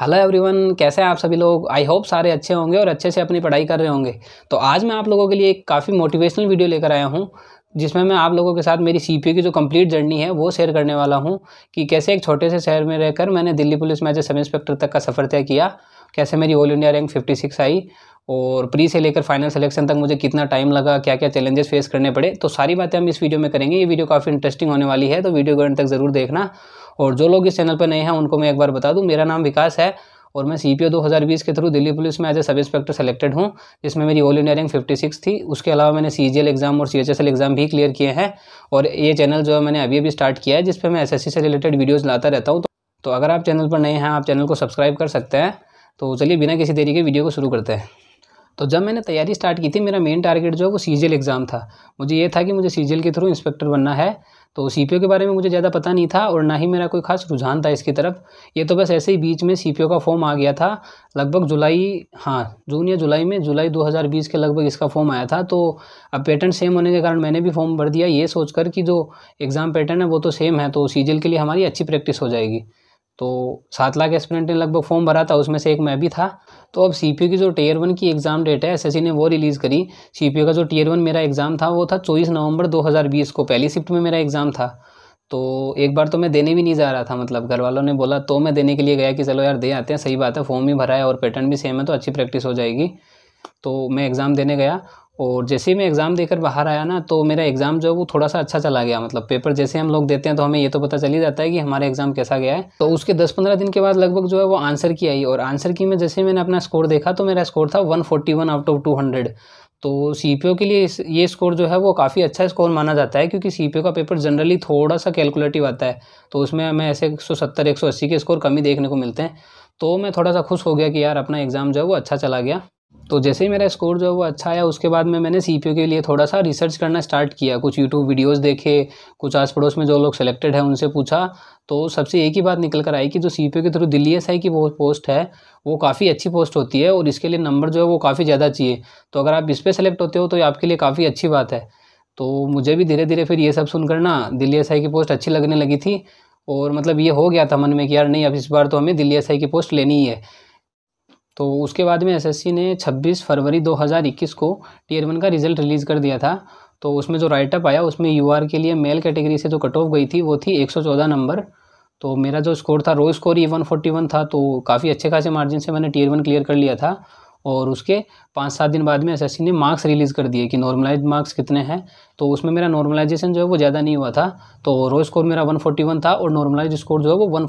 hello everyone कैसे हैं आप सभी लोग आई होप सारे अच्छे होंगे और अच्छे से अपनी पढ़ाई कर रहे होंगे तो आज मैं आप लोगों के लिए एक काफ़ी मोटिवेशनल वीडियो लेकर आया हूँ जिसमें मैं आप लोगों के साथ मेरी सी की जो कंप्लीट जर्नी है वो शेयर करने वाला हूँ कि कैसे एक छोटे से शहर में रहकर मैंने दिल्ली पुलिस में एज सब इंस्पेक्टर तक का सफ़र तय किया कैसे मेरी all India rank fifty six आई और प्री से लेकर फाइनल सिलेक्शन तक मुझे कितना टाइम लगा क्या क्या चैलेंजेस फेस करने पड़े तो सारी बातें हम इस वीडियो में करेंगे ये वीडियो काफ़ी इंटरेस्टिंग होने वाली है तो वीडियो को एंड तक ज़रूर देखना और जो लोग इस चैनल पर नए हैं उनको मैं एक बार बता दूँ मेरा नाम विकास है और मैं सी पी ओ दो हज़ार बीस के थ्रू दिल्ली पुलिस में as a sub inspector selected हूँ जिसमें मेरी all India rank fifty six थी उसके अलावा मैंने सी जी एल एग्ज़ाम और सी एच एस एग्ज़ाम भी क्लियर किए हैं और ये चैनल जो है मैंने अभी अभी स्टार्ट किया है जिसपे मैं एस एस सी से रिलेटेड वीडियोज़ लाता रहता हूँ तो, तो अगर आप चैनल पर नए हैं आप चैनल को सब्सक्राइब कर सकते हैं तो चलिए बिना किसी देरी के वीडियो को शुरू करते हैं तो जब मैंने तैयारी स्टार्ट की थी मेरा मेन टारगेट जो है वो सी एग्ज़ाम था मुझे ये था कि मुझे सी के थ्रू इंस्पेक्टर बनना है तो सी के बारे में मुझे ज़्यादा पता नहीं था और ना ही मेरा कोई खास रुझान था इसकी तरफ ये तो बस ऐसे ही बीच में सी का फॉर्म आ गया था लगभग जुलाई हाँ जून या जुलाई में जुलाई 2020 के लगभग इसका फॉर्म आया था तो अब पैटर्न सेम होने के कारण मैंने भी फॉर्म भर दिया ये सोचकर कि जो एग्ज़ाम पैटर्न है वो तो सेम है तो सीजल के लिए हमारी अच्छी प्रैक्टिस हो जाएगी तो सात लाख एस्पिरेंट ने लगभग फॉर्म भरा था उसमें से एक मैं भी था तो अब सी की जो टीयर वन की एग्ज़ाम डेट है एसएससी ने वो रिलीज़ करी सी का जो टीयर वन मेरा एग्ज़ाम था वो था चौबीस नवंबर 2020 को पहली शिफ्ट में मेरा एग्ज़ाम था तो एक बार तो मैं देने भी नहीं जा रहा था मतलब घर वालों ने बोला तो मैं देने के लिए गया कि चलो यार दे आते हैं सही बात है फॉर्म ही भरा है और पैटर्न भी सेम है तो अच्छी प्रैक्टिस हो जाएगी तो मैं एग्ज़ाम देने गया और जैसे ही मैं एग्ज़ाम देकर बाहर आया ना तो मेरा एग्ज़ाम जो है वो थोड़ा सा अच्छा चला गया मतलब पेपर जैसे हम लोग देते हैं तो हमें ये तो पता चल ही जाता है कि हमारा एग्ज़ाम कैसा गया है तो उसके 10-15 दिन के बाद लगभग जो है वो आंसर की आई और आंसर की में जैसे मैंने अपना स्कोर देखा तो मेरा स्कोर था वन आउट ऑफ हंड्रेड तो सी के लिए ये स्कोर जो है वो काफ़ी अच्छा स्कोर माना जाता है क्योंकि सी का पेपर जनरली थोड़ा सा कैलकुलेटिव आता है तो उसमें हमें ऐसे एक सौ के स्कोर कम ही देखने को मिलते हैं तो मैं थोड़ा सा खुश हो गया कि यार अपना एग्ज़ाम जो है वो अच्छा चला गया तो जैसे ही मेरा स्कोर जो है वो अच्छा आया उसके बाद में मैंने सी के लिए थोड़ा सा रिसर्च करना स्टार्ट किया कुछ यूट्यूब वीडियोस देखे कुछ आस पड़ोस में जो लोग सेलेक्टेड हैं उनसे पूछा तो सबसे एक ही बात निकल कर आई कि जो सी के थ्रू दिल्ली एस की वो पोस्ट है वो काफ़ी अच्छी पोस्ट होती है और इसके लिए नंबर जो है वो काफ़ी ज़्यादा चाहिए तो अगर आप इस पर सेलेक्ट होते हो तो आपके लिए काफ़ी अच्छी बात है तो मुझे भी धीरे धीरे फिर ये सब सुनकर ना दिल्ली एस की पोस्ट अच्छी लगने लगी थी और मतलब ये हो गया था मन में कि यार नहीं अब इस बार तो हमें दिल्ली एस की पोस्ट लेनी ही है तो उसके बाद में एसएससी ने 26 फरवरी 2021 को टीयर वन का रिजल्ट रिलीज़ कर दिया था तो उसमें जो राइटअप आया उसमें यू के लिए मेल कैटेगरी से जो कट ऑफ गई थी वो थी 114 नंबर तो मेरा जो स्कोर था रो स्कोर ये वन था तो काफ़ी अच्छे खासे मार्जिन से मैंने टीयर वन क्लियर कर लिया था और उसके पाँच सात दिन बाद में एस ने मार्क्स रिलीज़ कर दिए कि नॉर्मलाइज मार्क्स कितने हैं तो उसमें मेरा नॉर्मलाइजेशन जो है वो ज़्यादा नहीं हुआ था तो रो स्कोर मेरा वन था और नॉर्मलाइज स्कोर जो है वो वन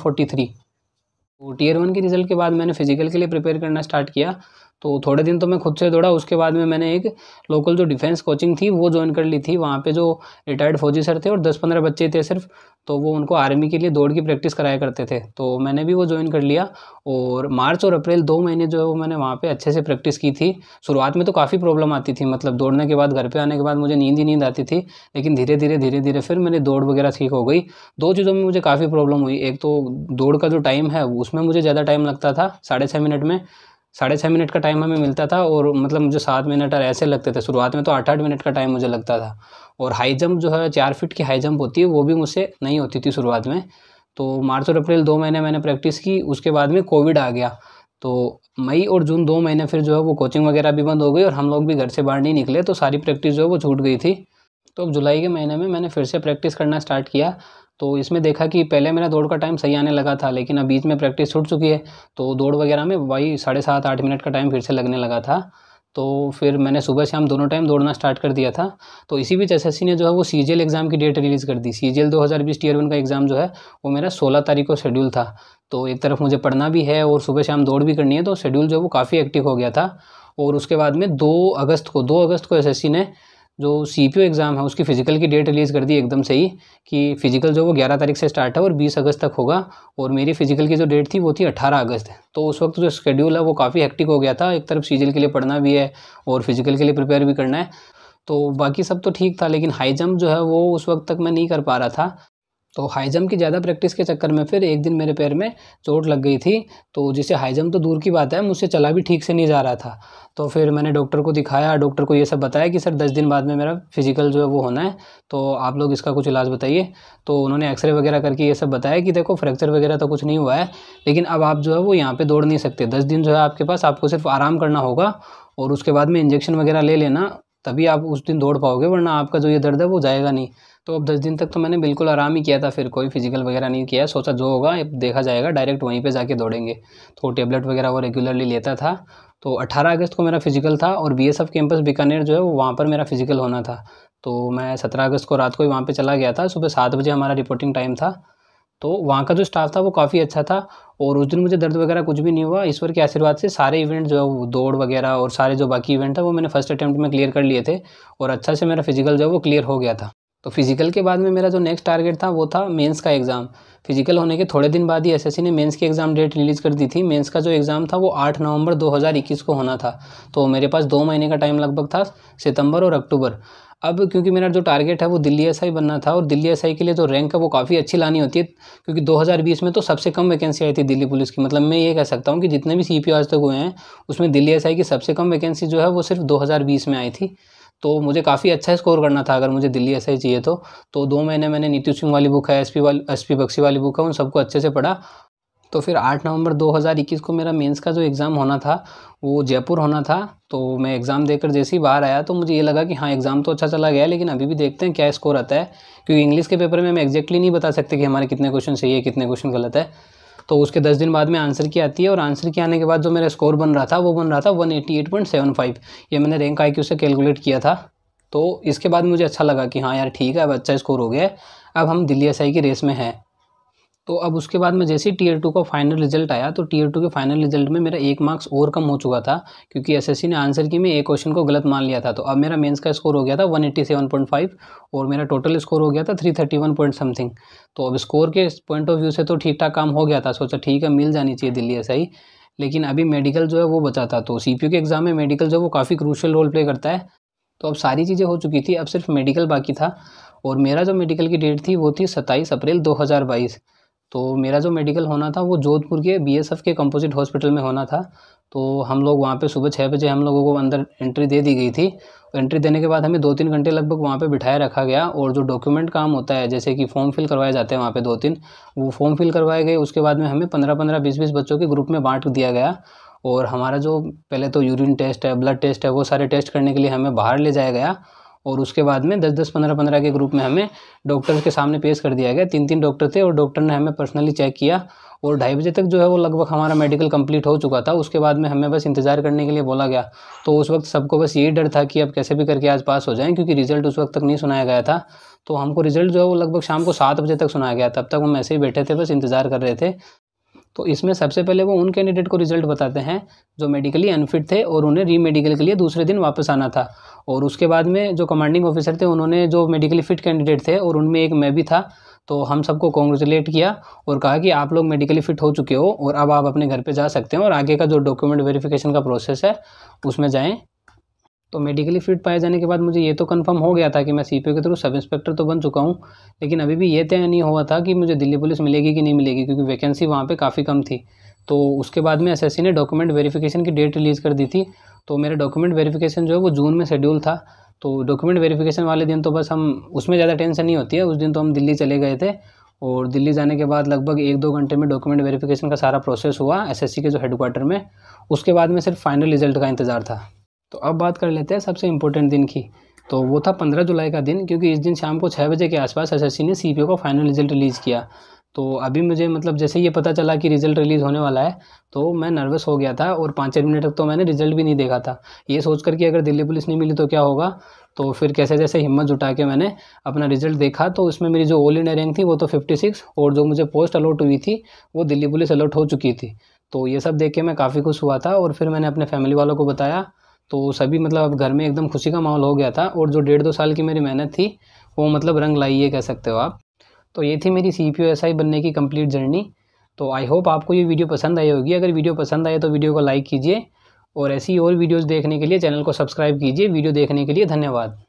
टीयर वन के रिज़ल्ट के बाद मैंने फिजिकल के लिए प्रिपेयर करना स्टार्ट किया तो थोड़े दिन तो मैं खुद से दौड़ा उसके बाद में मैंने एक लोकल जो डिफेंस कोचिंग थी वो ज्वाइन कर ली थी वहाँ पे जो रिटायर्ड फौजी सर थे और दस पंद्रह बच्चे थे सिर्फ तो वो उनको आर्मी के लिए दौड़ की प्रैक्टिस कराया करते थे तो मैंने भी वो ज्वाइन कर लिया और मार्च और अप्रैल दो महीने जो है वो मैंने वहाँ पर अच्छे से प्रैक्टिस की थी शुरुआत में तो काफ़ी प्रॉब्लम आती थी मतलब दौड़ने के बाद घर पर आने के बाद मुझे नींद ही नींद आती थी लेकिन धीरे धीरे धीरे धीरे फिर मैंने दौड़ वगैरह ठीक हो गई दो चीज़ों में मुझे काफ़ी प्रॉब्लम हुई एक तो दौड़ का जो टाइम है उसमें मुझे ज़्यादा टाइम लगता था साढ़े छः मिनट में साढ़े छः मिनट का टाइम हमें मिलता था और मतलब मुझे सात मिनट और ऐसे लगते थे शुरुआत में तो आठ आठ मिनट का टाइम मुझे लगता था और हाई जंप जो है चार फीट की हाई जंप होती है वो भी मुझसे नहीं होती थी शुरुआत में तो मार्च और अप्रैल दो महीने मैंने प्रैक्टिस की उसके बाद में कोविड आ गया तो मई और जून दो महीने फिर जो है वो कोचिंग वगैरह भी बंद हो गई और हम लोग भी घर से बाहर नहीं निकले तो सारी प्रैक्टिस जो है वो छूट गई थी तो अब जुलाई के महीने में मैंने फिर से प्रैक्टिस करना स्टार्ट किया तो इसमें देखा कि पहले मेरा दौड़ का टाइम सही आने लगा था लेकिन अब बीच में प्रैक्टिस छूट चुकी है तो दौड़ वगैरह में वही साढ़े सात आठ मिनट का टाइम फिर से लगने लगा था तो फिर मैंने सुबह शाम दोनों टाइम दौड़ना स्टार्ट कर दिया था तो इसी बीच एस ने जो है वो सी एग्ज़ाम की डेट रिलीज़ कर दी C G L tier one का एग्ज़ाम जो है वो मेरा सोलह तारीख को शेड्यूल था तो एक तरफ मुझे पढ़ना भी है और सुबह शाम दौड़ भी करनी है तो शेड्यूल जो है वो काफ़ी एक्टिव हो गया था और उसके बाद में दो अगस्त को दो अगस्त को एस ने जो सी पी एग्ज़ाम है उसकी फ़िज़िकल की डेट रिलीज़ कर दी एकदम सही कि फ़िज़िकल जो वो ग्यारह तारीख से स्टार्ट है और बीस अगस्त तक होगा और मेरी फ़िज़िकल की जो डेट थी वो थी अट्ठारह अगस्त तो उस वक्त जो शेड्यूल है वो काफ़ी हेक्टिक हो गया था एक तरफ सीजल के लिए पढ़ना भी है और फ़िज़िकल के लिए प्रिपेयर भी करना है तो बाकी सब तो ठीक था लेकिन हाई जंप जो है वो उस वक्त तक मैं नहीं कर पा रहा था तो हाई जंप की ज़्यादा प्रैक्टिस के चक्कर में फिर एक दिन मेरे पैर में चोट लग गई थी तो जिसे हाई जंप तो दूर की बात है मुझसे चला भी ठीक से नहीं जा रहा था तो फिर मैंने डॉक्टर को दिखाया डॉक्टर को ये सब बताया कि सर दस दिन बाद में मेरा फिजिकल जो है वो होना है तो आप लोग इसका कुछ इलाज बताइए तो उन्होंने एक्सरे वगैरह करके ये सब बताया कि देखो फ्रैक्चर वगैरह तो कुछ नहीं हुआ है लेकिन अब आप जो है वो यहाँ पर दौड़ नहीं सकते दस दिन जो है आपके पास आपको सिर्फ आराम करना होगा और उसके बाद में इंजेक्शन वगैरह ले लेना तभी आप उस दिन दौड़ पाओगे वरना आपका जो ये दर्द है वो जाएगा नहीं तो अब दस दिन तक तो मैंने बिल्कुल आराम ही किया था फिर कोई फिजिकल वगैरह नहीं किया सोचा जो होगा देखा जाएगा डायरेक्ट वहीं पे जाके दौड़ेंगे तो टेबलेट वगैरह वो रेगुलरली लेता था तो 18 अगस्त को मेरा फिजिकल था और बीएसएफ कैंपस बीकानेर जो है वो वहाँ पर मेरा फिजिकल होना था तो मैं सत्रह अगस्त को रात को ही वहाँ पर चला गया था सुबह सात बजे हमारा रिपोर्टिंग टाइम था तो वहाँ का जो स्टाफ था वो काफ़ी अच्छा था और उस दिन मुझे दर्द वगैरह कुछ भी नहीं हुआ ईश्वर के आशीर्वाद से सारे इवेंट जो है दौड़ वगैरह और सारे जो बाकी इवेंट था वो मैंने फर्स्ट अटैम्प्ट में क्लियर कर लिए थे और अच्छा से मेरा फिजिकल जो है वो क्लियर हो गया था तो फिजिकल के बाद में मेरा जो नेक्स्ट टारगेट था वो था मेंस का एग्ज़ाम फिजिकल होने के थोड़े दिन बाद ही एस ने मेंस की एग्ज़ाम डेट रिलीज़ कर दी थी मेंस का जो एग्ज़ाम था वो 8 नवंबर 2021 को होना था तो मेरे पास दो महीने का टाइम लगभग था सितंबर और अक्टूबर अब क्योंकि मेरा जो टारगेट है वो दिल्ली एस बनना था और दिल्ली एस के लिए जो रैंक है वो काफ़ी अच्छी लानी होती है क्योंकि 2020 में तो सबसे कम वैकेंसी आई थी दिल्ली पुलिस की मतलब मैं ये कह सकता हूँ कि जितने भी सी पी आज तक हुए हैं उसमें दिल्ली एस की सबसे कम वैकेंसी जो है वो सिर्फ 2020 में आई थी तो मुझे काफ़ी अच्छा स्कोर करना था अगर मुझे दिल्ली एस चाहिए तो, तो दो महीने मैंने नीतीश सिंह वाली बुक है एस पी वाली एस बक्सी वाली बुक है उन सबको अच्छे से पढ़ा तो फिर आठ नवंबर 2021 को मेरा मेंस का जो एग्ज़ाम होना था वो जयपुर होना था तो मैं एग्ज़ाम देकर जैसे ही बाहर आया तो मुझे ये लगा कि हाँ एग्ज़ाम तो अच्छा चला गया लेकिन अभी भी देखते हैं क्या स्कोर आता है क्योंकि इंग्लिश के पेपर में हम एक्जैक्टली नहीं बता सकते कि हमारे कितने क्वेश्चन सही है कितने क्वेश्चन गलत है तो उसके दस दिन बाद में आंसर की आती है और आंसर की आने के बाद जो मेरा स्कोर बन रहा था वो बन रहा था one eight point seven five ये मैंने रैंक आई से कैलकुलेट किया था तो इसके बाद मुझे अच्छा लगा कि हाँ यार ठीक है अब अच्छा स्कोर हो गया अब हम दिल्ली एस की रेस में हैं तो अब उसके बाद में जैसे ही टीयर टू का फाइनल रिजल्ट आया तो टीयर टू के फाइनल रिजल्ट में मेरा एक मार्क्स और कम हो चुका था क्योंकि एसएससी ने आंसर की मैं एक क्वेश्चन को गलत मान लिया था तो अब मेरा मेंस का स्कोर हो गया था 187.5 और मेरा टोटल स्कोर हो गया था 331 पॉइंट समथिंग तो अब स्कोर के पॉइंट ऑफ व्यू से तो ठीक ठाक काम हो गया था सोचा ठीक है मिल जानी चाहिए दिल्ली ऐसा ही लेकिन अभी मेडिकल जो है वो बचा था तो सी के एग्ज़ाम में मेडिकल जो है वो काफ़ी क्रूशल रोल प्ले करता है तो अब सारी चीज़ें हो चुकी थी अब सिर्फ मेडिकल बाकी था और मेरा जो मेडिकल की डेट थी वो थी सत्ताईस अप्रैल 2022 तो मेरा जो मेडिकल होना था वो जोधपुर के बीएसएफ के कंपोजिट हॉस्पिटल में होना था तो हम लोग वहाँ पे सुबह छः बजे हम लोगों को अंदर एंट्री दे दी गई थी एंट्री देने के बाद हमें दो तीन घंटे लगभग वहाँ पे बिठाया रखा गया और जो डॉक्यूमेंट काम होता है जैसे कि फॉर्म फिल करवाए जाते हैं वहाँ पे दो तीन वो फॉर्म फिल करवाए गए उसके बाद में हमें पंद्रह पंद्रह बीस बीस बच्चों के ग्रुप में बांट दिया गया और हमारा जो पहले तो यूरिन टेस्ट है ब्लड टेस्ट है वो सारे टेस्ट करने के लिए हमें बाहर ले जाया गया और उसके बाद में दस दस पंद्रह पंद्रह के ग्रुप में हमें डॉक्टर के सामने पेश कर दिया गया तीन तीन डॉक्टर थे और डॉक्टर ने हमें पर्सनली चेक किया और ढाई बजे तक जो है वो लगभग हमारा मेडिकल कंप्लीट हो चुका था उसके बाद में हमें बस इंतज़ार करने के लिए बोला गया तो उस वक्त सबको बस यही डर था कि अब कैसे भी करके आज पास हो जाएं क्योंकि रिज़ल्ट उस वक्त तक नहीं सुनाया गया था तो हमको रिज़ल्ट जो है वो लगभग शाम को सात बजे तक सुनाया गया तब तक हम ऐसे ही बैठे थे बस इंतज़ार कर रहे थे तो इसमें सबसे पहले वो उन कैंडिडेट को रिजल्ट बताते हैं जो मेडिकली अनफिट थे और उन्हें री मेडिकल के लिए दूसरे दिन वापस आना था और उसके बाद में जो कमांडिंग ऑफिसर थे उन्होंने जो मेडिकली फिट कैंडिडेट थे और उनमें एक मैं भी था तो हम सबको कॉन्ग्रेचुलेट किया और कहा कि आप लोग मेडिकली फ़िट हो चुके हो और अब आप अपने घर पे जा सकते हैं और आगे का जो डॉक्यूमेंट वेरिफिकेशन का प्रोसेस है उसमें जाएं तो मेडिकली फिट पाए जाने के बाद मुझे ये तो कंफर्म हो गया था कि मैं सी के थ्रू सब इंस्पेक्टर तो बन चुका हूँ लेकिन अभी भी ये तय नहीं हुआ था कि मुझे दिल्ली पुलिस मिलेगी कि नहीं मिलेगी क्योंकि वैकेंसी वहाँ पर काफ़ी कम थी तो उसके बाद में एस ने डॉक्यूमेंट वेरीफ़िकेशन की डेट रिलीज़ कर दी थी तो मेरा डॉक्यूमेंट वेरीफ़िकेशन जो है वो जून में शेड्यूल था तो डॉक्यूमेंट वेरीफ़िकेशन वाले दिन तो बस हम उसमें ज़्यादा टेंशन नहीं होती है उस दिन तो हम दिल्ली चले गए थे और दिल्ली जाने के बाद लगभग एक दो घंटे में डॉक्यूमेंट वेरिफिकेशन का सारा प्रोसेस हुआ एसएससी के जो हेडक्वार्टर में उसके बाद में सिर्फ फाइनल रिजल्ट का इंतज़ार था तो अब बात कर लेते हैं सबसे इम्पोर्टेंट दिन की तो वो था पंद्रह जुलाई का दिन क्योंकि इस दिन शाम को छः बजे के आसपास एसएससी ने सीपीओ का फाइनल रिजल्ट रिलीज़ किया तो अभी मुझे मतलब जैसे ये पता चला कि रिज़ल्ट रिलीज़ होने वाला है तो मैं नर्वस हो गया था और पाँच छः मिनट तक तो मैंने रिज़ल्ट भी नहीं देखा था ये सोच कर कि अगर दिल्ली पुलिस नहीं मिली तो क्या होगा तो फिर कैसे जैसे हिम्मत जुटा के मैंने अपना रिज़ल्ट देखा तो उसमें मेरी जो ऑल इंडिया रैंक थी वो तो फिफ्टी सिक्स और जो मुझे पोस्ट अलॉट हुई थी वो दिल्ली पुलिस अलॉट हो चुकी थी तो ये सब देख के मैं काफ़ी खुश हुआ था और फिर मैंने अपने फैमिली वालों को बताया तो सभी मतलब अब घर में एकदम खुशी का माहौल हो गया था और जो डेढ़ दो साल की मेरी मेहनत थी वो मतलब रंग लाई है कह सकते हो आप तो ये थी मेरी सी पी एस आई बनने की कंप्लीट जर्नी तो आई होप आपको ये वीडियो पसंद आई होगी अगर वीडियो पसंद आए तो वीडियो को लाइक कीजिए और ऐसी और वीडियोज़ देखने के लिए चैनल को सब्सक्राइब कीजिए वीडियो देखने के लिए धन्यवाद